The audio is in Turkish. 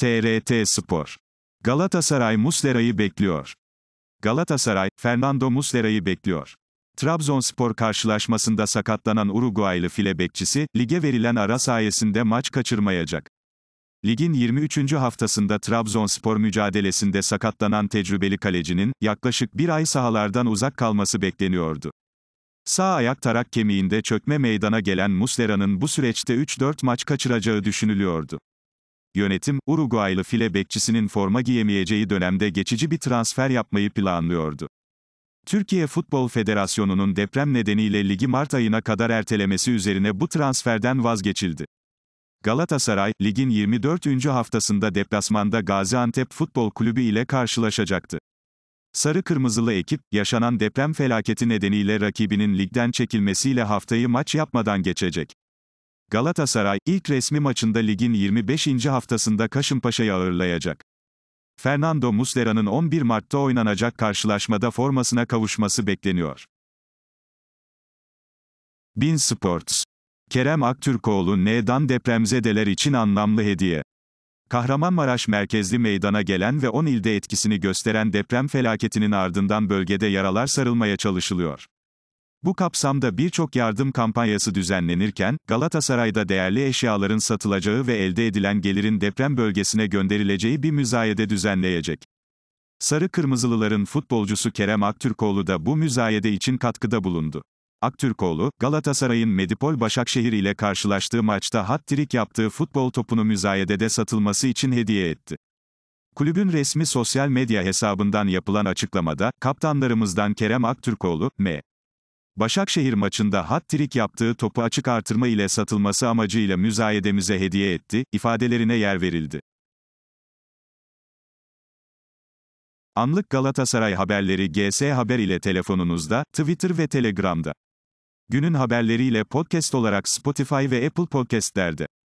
TRT Spor. Galatasaray Muslera'yı bekliyor. Galatasaray, Fernando Muslera'yı bekliyor. Trabzonspor karşılaşmasında sakatlanan Uruguaylı file bekçisi, lige verilen ara sayesinde maç kaçırmayacak. Ligin 23. haftasında Trabzonspor mücadelesinde sakatlanan tecrübeli kalecinin, yaklaşık bir ay sahalardan uzak kalması bekleniyordu. Sağ ayak tarak kemiğinde çökme meydana gelen Muslera'nın bu süreçte 3-4 maç kaçıracağı düşünülüyordu. Yönetim, Uruguaylı file bekçisinin forma giyemeyeceği dönemde geçici bir transfer yapmayı planlıyordu. Türkiye Futbol Federasyonu'nun deprem nedeniyle ligi Mart ayına kadar ertelemesi üzerine bu transferden vazgeçildi. Galatasaray, ligin 24. haftasında deplasmanda Gaziantep Futbol Kulübü ile karşılaşacaktı. Sarı Kırmızılı ekip, yaşanan deprem felaketi nedeniyle rakibinin ligden çekilmesiyle haftayı maç yapmadan geçecek. Galatasaray, ilk resmi maçında ligin 25. haftasında Kaşımpaşa'yı ağırlayacak. Fernando Muslera'nın 11 Mart'ta oynanacak karşılaşmada formasına kavuşması bekleniyor. Bin Sports Kerem Aktürkoğlu neden depremzedeler için anlamlı hediye. Kahramanmaraş merkezli meydana gelen ve 10 ilde etkisini gösteren deprem felaketinin ardından bölgede yaralar sarılmaya çalışılıyor. Bu kapsamda birçok yardım kampanyası düzenlenirken, Galatasaray'da değerli eşyaların satılacağı ve elde edilen gelirin deprem bölgesine gönderileceği bir müzayede düzenleyecek. Sarı Kırmızılıların futbolcusu Kerem Aktürkoğlu da bu müzayede için katkıda bulundu. Aktürkoğlu, Galatasaray'ın Medipol Başakşehir ile karşılaştığı maçta hat-trick yaptığı futbol topunu müzayedede satılması için hediye etti. Kulübün resmi sosyal medya hesabından yapılan açıklamada, kaptanlarımızdan Kerem Aktürkoğlu, M. Başakşehir maçında hat-trick yaptığı topu açık artırma ile satılması amacıyla müzayedemize hediye etti, ifadelerine yer verildi. Anlık Galatasaray haberleri GS Haber ile telefonunuzda, Twitter ve Telegram'da. Günün haberleriyle podcast olarak Spotify ve Apple Podcast'lerde.